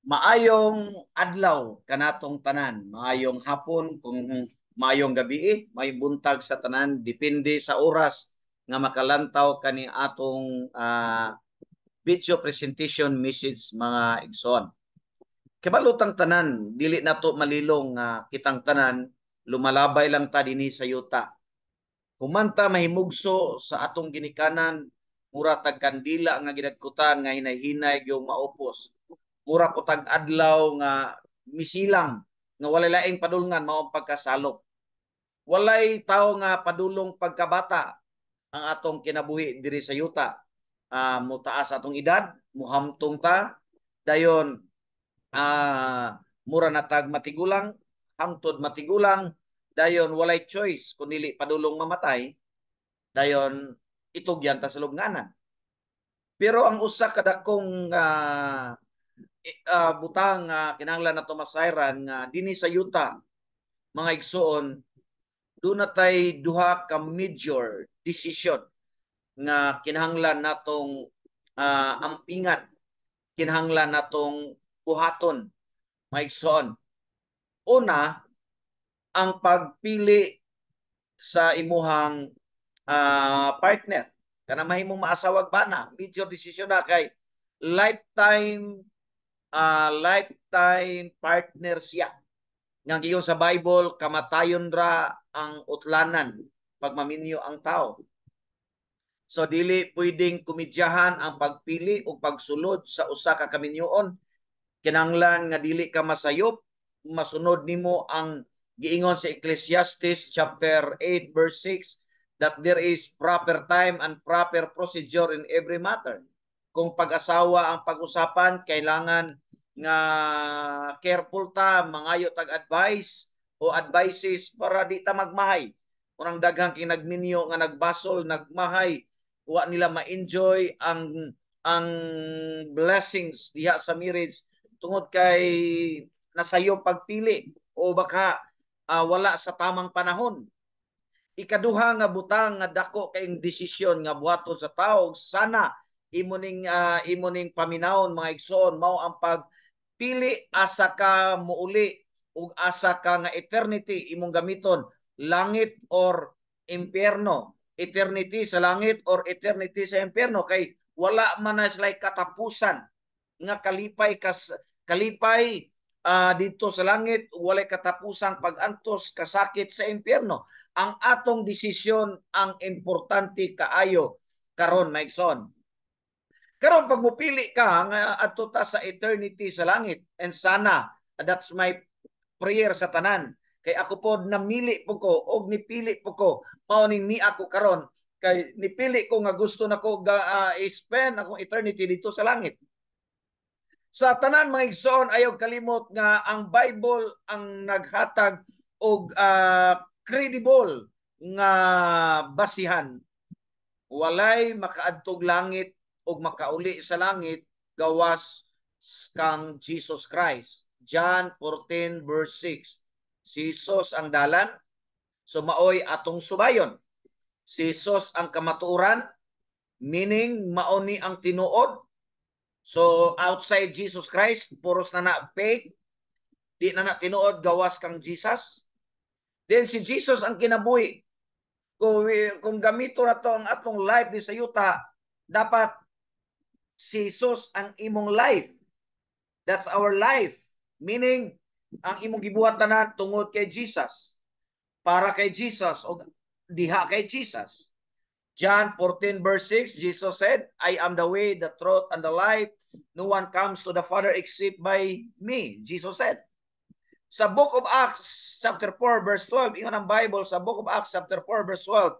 Maayong adlaw kanatong tanan, maayong hapon kung maayong gabi eh, may buntag sa tanan depende sa oras nga makalantaw kani atong uh, video presentation message mga igsoon. Kabalutang tanan, dili nato to malilong uh, kitang tanan, lumalabay lang ta dinhi sa yuta. kumanta mahimugso sa atong ginikanan, mura tag kandila nga gidagkutan nga hinahinay gyud maupos mura ko tag adlaw nga misilang nga walay laing padulungan mao pagkasalop. Walay tao nga padulong pagkabata ang atong kinabuhi diri sa yuta. Uh, mutaas atong edad, muhamtong ta, dayon uh, mura na tag matigulang, hangtod matigulang, dayon walay choice kun dili padulong mamatay, dayon itugyan ta sa lubnganan. Pero ang usa kadakong uh, ah, uh, butang uh, ah, kinanglan na tumasayran nga uh, dinhi sa yuta mga igsoon do natay duha ka major decision nga kinahanglan natong uh, ah, ampingan kinahanglan natong buhaton mga igsoon una ang pagpili sa imuhang uh, partner kana mahimong maasawag ba na major decision na kay lifetime uh, lifetime partner siya. Nga giyon sa Bible, kamatayon ra ang utlanan pag maminyo ang tao. So dili pwedeng kumidyahan ang pagpili o pagsulod sa usa ka kaminyoon. Kinanglan nga dili ka masayop, masunod nimo ang giingon sa Ecclesiastes chapter 8 verse 6 that there is proper time and proper procedure in every matter kung pag-asawa ang pag-usapan, kailangan nga careful ta, mangayo tag-advice o advices para di ta magmahay. Unang daghang kinagminyo nga nagbasol, nagmahay, wa nila ma-enjoy ang ang blessings diha sa marriage tungod kay nasayo pagpili o baka uh, wala sa tamang panahon. Ikaduha nga butang nga dako kayong desisyon nga buhaton sa tawo sana imo ning uh, imo ning paminawon mga igsoon mao ang pagpili asa ka muuli ug asa ka nga eternity imong gamiton langit or impierno eternity sa langit or eternity sa impierno kay wala man na sila katapusan nga kalipay kas kalipay uh, dito sa langit wala katapusang pagantos kasakit sa impierno ang atong desisyon ang importante kaayo karon maigsoon Karon pag mupili ka nga adto ta sa eternity sa langit and sana that's my prayer sa tanan kay ako pod namili po ko og nipili po ko mao ning ni ako karon kay nipili ko nga gusto nako uh, i-spend akong eternity dito sa langit. Sa tanan mga igsoon ayaw kalimot nga ang Bible ang naghatag og uh, credible nga basihan. Walay makaadtog langit og makauli sa langit gawas kang Jesus Christ. John 14 verse 6. Si Jesus ang dalan, sumaoy atong subayon. Si Jesus ang kamaturan, meaning maoni ang tinuod. So outside Jesus Christ, puros na na fake. Di na na tinuod gawas kang Jesus. Then si Jesus ang kinabuhi. Kung, kung gamito na to ang atong life ni sa yuta, dapat si Jesus ang imong life. That's our life. Meaning, ang imong gibuhat na tungod kay Jesus. Para kay Jesus o diha kay Jesus. John 14 verse 6, Jesus said, I am the way, the truth, and the life. No one comes to the Father except by me, Jesus said. Sa book of Acts chapter 4 verse 12, ingon ang Bible sa book of Acts chapter 4 verse 12,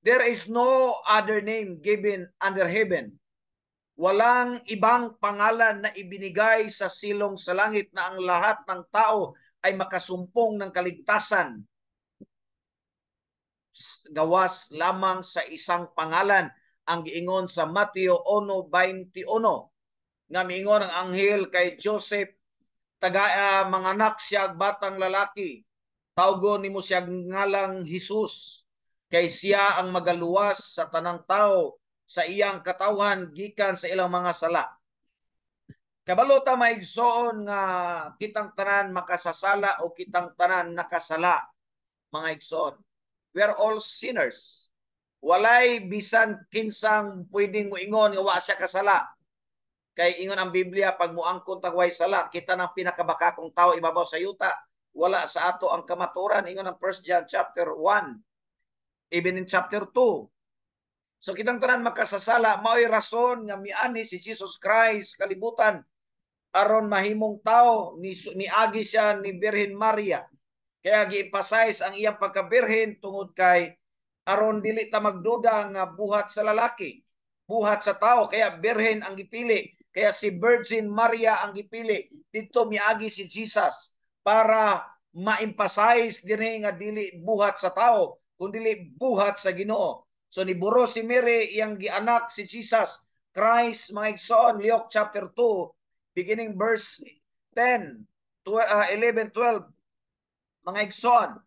There is no other name given under heaven Walang ibang pangalan na ibinigay sa silong sa langit na ang lahat ng tao ay makasumpong ng kaligtasan. Gawas lamang sa isang pangalan ang giingon sa Mateo 1.21 nga miingon ang anghel kay Joseph taga uh, mga anak siya batang lalaki tawgo nimo siya ngalang Hesus kay siya ang magaluwas sa tanang tao sa iyang katawhan gikan sa ilang mga sala. Kabalo ta maigsoon nga kitang tanan makasasala o kitang tanan nakasala mga igsoon. We are all sinners. Walay bisan kinsang pwedeng moingon nga wa siya kasala. Kay ingon ang Biblia pag muangkon tagway sala kita nang pinakabaka kung tao ibabaw sa yuta wala sa ato ang kamaturan ingon ang 1 John chapter 1 even in chapter 2 So kitang tanan makasasala maoy rason nga miani si Jesus Christ kalibutan aron mahimong tao ni ni agi siya ni Birhen Maria. Kaya gi-emphasize ang iyang pagkabirhen tungod kay aron dili ta magduda nga buhat sa lalaki, buhat sa tao kaya birhen ang gipili. Kaya si Virgin Maria ang gipili. Dito miagi si Jesus para ma-emphasize dinhi nga dili buhat sa tao kundi buhat sa Ginoo So ni niburo si Mary iyang gianak si Jesus Christ mga igsoon Luke chapter 2 beginning verse 10 to, uh, 11 12 mga igsoon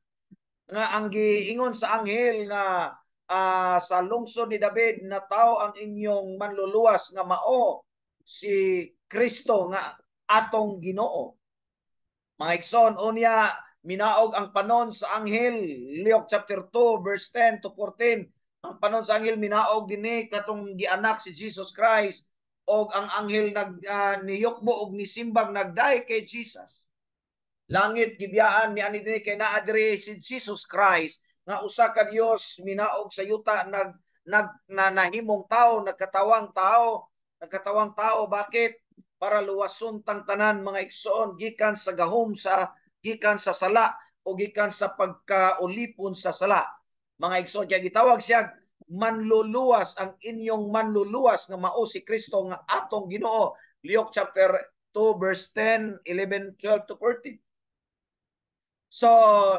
nga ang giingon sa anghel nga uh, sa lungsod ni David na tao ang inyong manluluwas nga mao si Kristo nga atong Ginoo. Mga igsoon unya minaog ang panon sa anghel Luke chapter 2 verse 10 to 14 ang ah, panon sa anghel minaog dini katong gianak si Jesus Christ og ang anghel nag uh, ah, niyukbo og ni simbang nagdai kay Jesus. Langit gibiyaan ni ani dinhi kay naa diri si Jesus Christ nga usa ka Dios minaog sa yuta nag nag na, nahimong tao, nagkatawang tao, nagkatawang tao bakit? Para luwason tang tanan mga igsoon gikan sa gahom sa gikan sa sala o gikan sa pagkaulipon sa sala. Mga igsoon gitawag siya manluluwas ang inyong manluluwas nga mao si Kristo nga atong Ginoo. Luke chapter 2 verse 10, 11, 12 to 14. So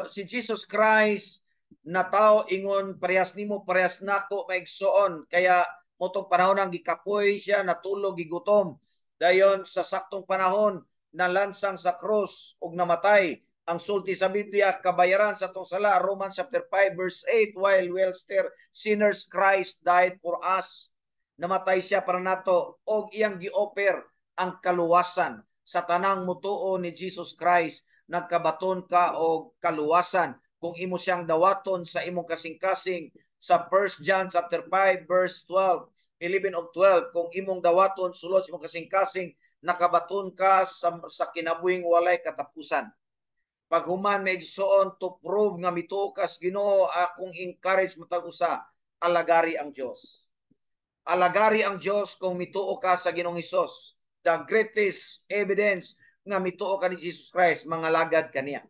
si Jesus Christ na tao ingon parehas nimo parehas nako maigsoon kaya motong panahon ang gikapoy siya natulog gigutom dayon sa saktong panahon nalansang sa cross og namatay ang sulti sa Biblia, kabayaran sa itong sala, Romans chapter 5 verse 8, while while still sinners Christ died for us. Namatay siya para nato og iyang gioffer ang kaluwasan sa tanang mutuo ni Jesus Christ nagkabaton ka og kaluwasan kung imo siyang dawaton sa imong kasing-kasing sa 1 John chapter 5 verse 12 11 of 12 kung imong dawaton sulod sa imong kasing-kasing nakabaton ka sa, sa kinabuhing walay katapusan paghuman may Igsoon to prove nga mitukas Ginoo akong encourage matag usa alagari ang Dios. Alagari ang Dios kung mituo ka sa Ginoong Hesus. The greatest evidence nga mituo ka ni Jesus Christ mga lagad kaniya.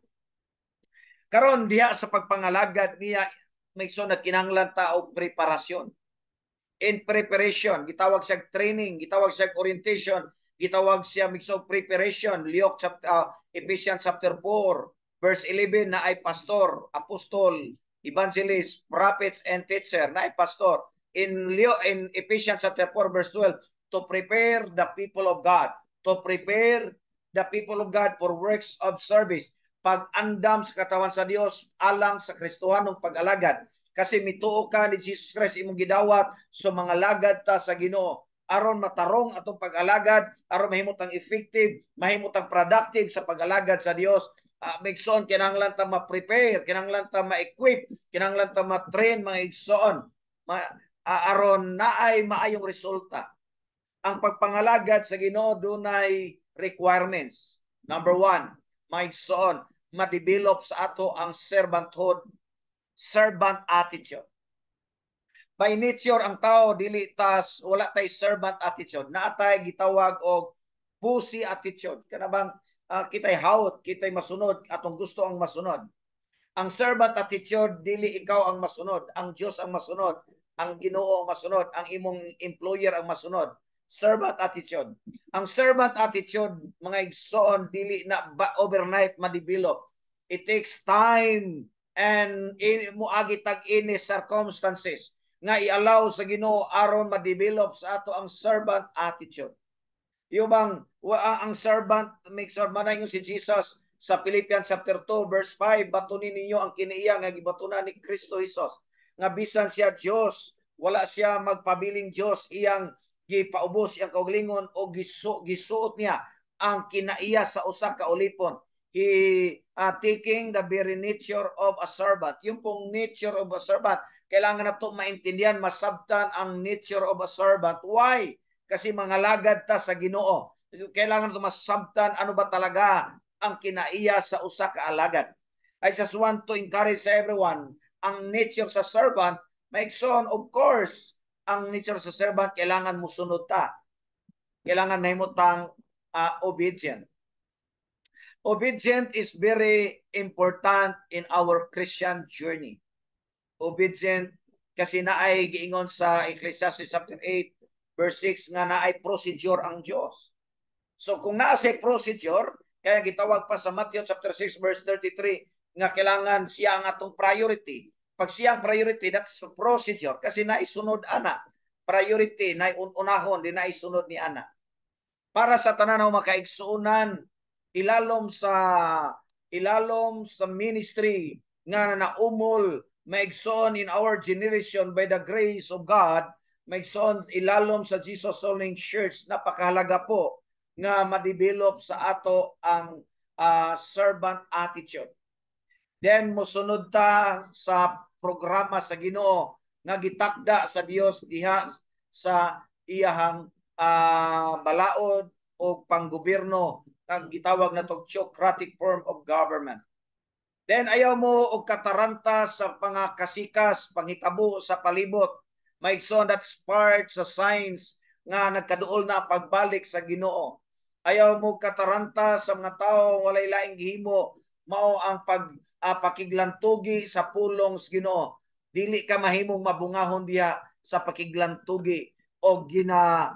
Karon diha sa pagpangalagad niya may Igsoon na kinanglan ta og preparasyon. In preparation, gitawag siya training, gitawag siya orientation, gitawag siya mix preparation, Luke chapter uh, Ephesians chapter 4, verse 11 na ay pastor, apostol, evangelist, prophets, and teacher na ay pastor. In, Leo, in Ephesians chapter 4, verse 12, to prepare the people of God, to prepare the people of God for works of service, pag-andam sa katawan sa Dios alang sa Kristuhan ng pag-alagad. Kasi mituo ka ni Jesus Christ imong gidawat so mga lagad ta sa Ginoo aron matarong atong pag-alagad, aron ang effective, mahimot ang productive sa pag-alagad sa Dios. Uh, ah, Migsoon, kinanglan ta ma-prepare, kinahanglan ta ma-equip, kinahanglan ta ma-train mga igsoon. Ma uh, aron naay maayong resulta. Ang pagpangalagad sa Ginoo dunay requirements. Number one, mga igsoon, ma-develop sa ato ang servanthood, servant attitude by nature ang tao dili tas wala tay servant attitude naatay gitawag og pussy attitude kanabang uh, ah, kitay hawot kitay masunod atong gusto ang masunod ang servant attitude dili ikaw ang masunod ang Dios ang masunod ang Ginoo ang masunod ang imong employer ang masunod servant attitude ang servant attitude mga igsoon dili na ba overnight ma-develop it takes time and in, muagi tag-ini circumstances nga i-allow sa Ginoo aron ma-develop sa ato ang servant attitude. Yung bang wa, ah, ang servant makes or manay si Jesus sa Philippians chapter 2 verse 5 batunin ninyo ang kiniiya nga gibatunan ni Kristo Jesus nga bisan siya Dios wala siya magpabiling Dios iyang gipaubos iyang kaugalingon o gisu, gisuot niya ang kinaiya sa usa ka ulipon i uh, taking the very nature of a servant. Yung pong nature of a servant, kailangan na ito maintindihan, masabtan ang nature of a servant. Why? Kasi mangalagad ta sa ginoo. Kailangan ito masabtan ano ba talaga ang kinaiya sa usa ka alagad. I just want to encourage everyone, ang nature sa servant, may son, of course, ang nature sa servant, kailangan mo sunod ta. Kailangan mahimutang uh, ah, obedient Obedience is very important in our Christian journey. Obedient kasi na ay giingon sa Ecclesiastes chapter 8 verse 6 nga na ay procedure ang Dios. So kung naa sa procedure, kaya gitawag pa sa Matthew chapter 6 verse 33 nga kailangan siya ang atong priority. Pag siya ang priority, that's procedure kasi na isunod ana. Priority na unahon din na isunod ni ana. Para sa tanan ng makaigsuunan ilalom sa ilalom sa ministry nga naumol maigsoon in our generation by the grace of God maigsoon ilalom sa Jesus Only Church napakahalaga po nga ma-develop sa ato ang uh, servant attitude then mosunod ta sa programa sa Ginoo nga gitakda sa Dios diha sa iyahang uh, balaod o panggobyerno ang gitawag na tog theocratic form of government. Then ayaw mo og kataranta sa mga kasikas, panghitabo sa palibot. Maigsoon that's part sa science nga nagkaduol na pagbalik sa Ginoo. Ayaw mo kataranta sa mga tao walay laing gihimo mao ang pag uh, pakiglantugi sa pulong sa Ginoo. Dili ka mahimong mabungahon diha sa pakiglantugi o gina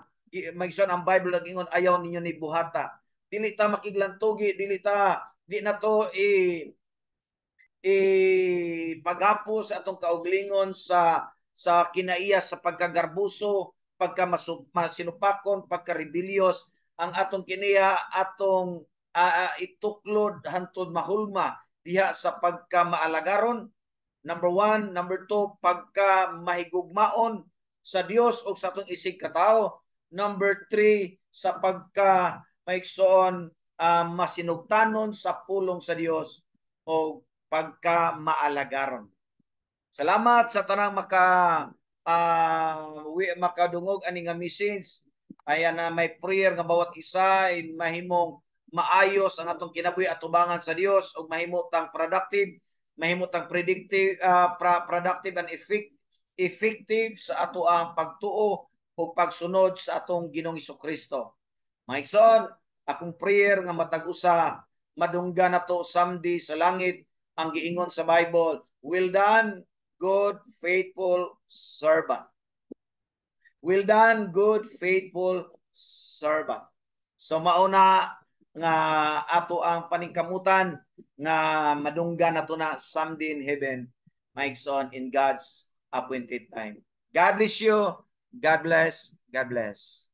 magson ang Bible nag ayaw ninyo ni buhata dili ta makiglantugi dili ta di na to i i paghapos atong kauglingon sa sa kinaiya sa pagkagarbuso pagka masinupakon pagka rebelious ang atong kiniya atong uh, ituklod hantud mahulma diha sa pagka maalagaron number one, number two, pagka mahigugmaon sa Dios o sa atong isig katao. Number three, sa pagka maiksoon uh, masinugtanon sa pulong sa Dios o pagka maalagaron. Salamat sa tanang maka uh, ah, we, makadungog ani nga message. Ayan na uh, may prayer nga bawat isa ay mahimong maayos ang atong kinabuhi at tubangan sa Dios ug mahimutang productive, mahimutang predictive uh, productive and effective effective sa ato ang pagtuo o pagsunod sa atong Ginoong Kristo. Mike son, akong prayer nga matag usa madungga nato someday sa langit ang giingon sa Bible. Well done, good faithful servant. Well done, good faithful servant. So mauna nga ato ang paningkamutan nga madungga nato na someday in heaven, Mike son in God's appointed time. God bless you. God bless. God bless.